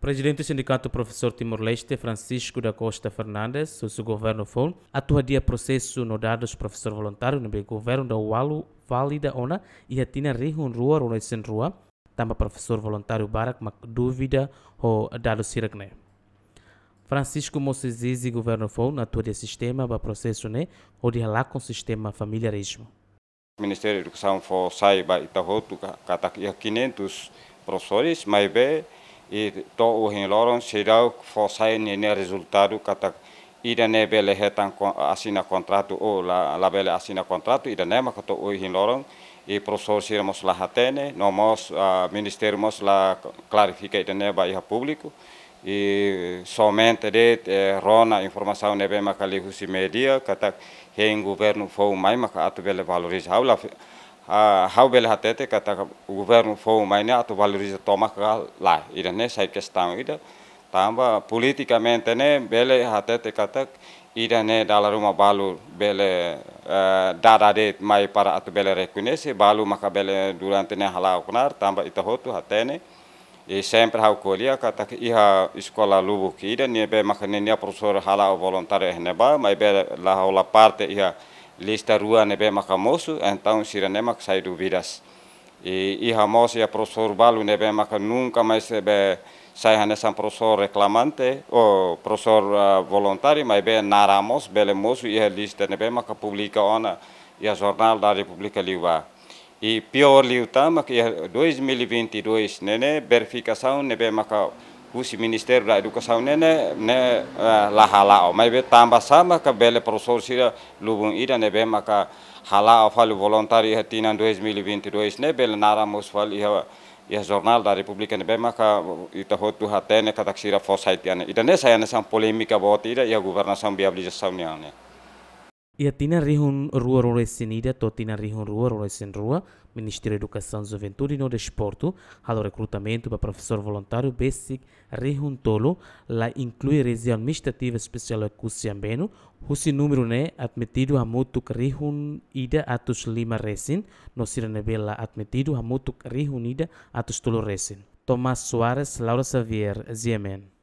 Presidente do Sindicato Professor Timor-Leste, Francisco da Costa Fernandes, o seu governo foi atuadia processo no dados professor voluntário no governo da UALU, Vale da ONA e a Tina Rihun Rua, Rua Sen Rua, também professor voluntário Barak, mas dúvida ou dado Siragne. Francisco o governo foi atuadia sistema para processo né, ou de lá com sistema familiarismo. O Ministério da Educação foi saiba e está 500 professores, mas bem i to u hinloron sirau fo sai ni ne resultado kata ida ne bele hetan asina kontratu o la la bele asina kontratu ida ne ma kata u hinloron i profesor sir mos la hatene no mos uh, minister mos la klarifika ida ne ba iha publiku i somente de eh, rona informasau ne be ma kali husi media kata hen governo fo mai ma ka atu bele valorizau la hau bela hatete kata governo fou maina atu valoriza toma ka la ida ne sai kestang ida tamba politikamente ne bele hatete kata ida ne dala rumah balu bele dada de mai para atu bele rekunesi balu maka bele durante ne halau kunar tamba ita hotu hatene e sempre hau kolia kata iha iskola lubuk ida ne be maka ne ne profesor halau voluntari ne ba mai bele la hola parte iha lista rua nebe makamosu, então sirene mak sai dúvidas. E iha moça e a professor Balu nebe maka nunca mais be sai hanesan professor reclamante ou professor uh, voluntário, mas be naramos, bele e a lista nebe maka publica ona e a jornal da República Liuá. E pior liu tama que 2022 é nene verificação nebe maka Kusi minister da edukasaun ne ne ne eh, lahala o mai be tamba sama ka bele prosorsi da lubung ida ne be maka hala o fal voluntari ha tinan 2022 ne bele nara mosfal iha iha jornal da republika ne be maka ita hotu ha tene ka taksira fosaitiane ya ida ne saya ne sam polemika bot ida iha gubernasam biabli jasaun ya ne Ia tina rihun rua rora sinida, to tina rihun rua rora rua, Ministério da Educação, Juventude e no Desporto, halo recrutamento para professor voluntário basic rihun tolo, la inclui região administrativa especial de Cusiambeno, husi número né admitido a mutuk rihun ida atus lima resin, no siranebela admitido a mutuk rihun ida atus tolo resin. Tomás Soares, Laura Xavier, Ziemen.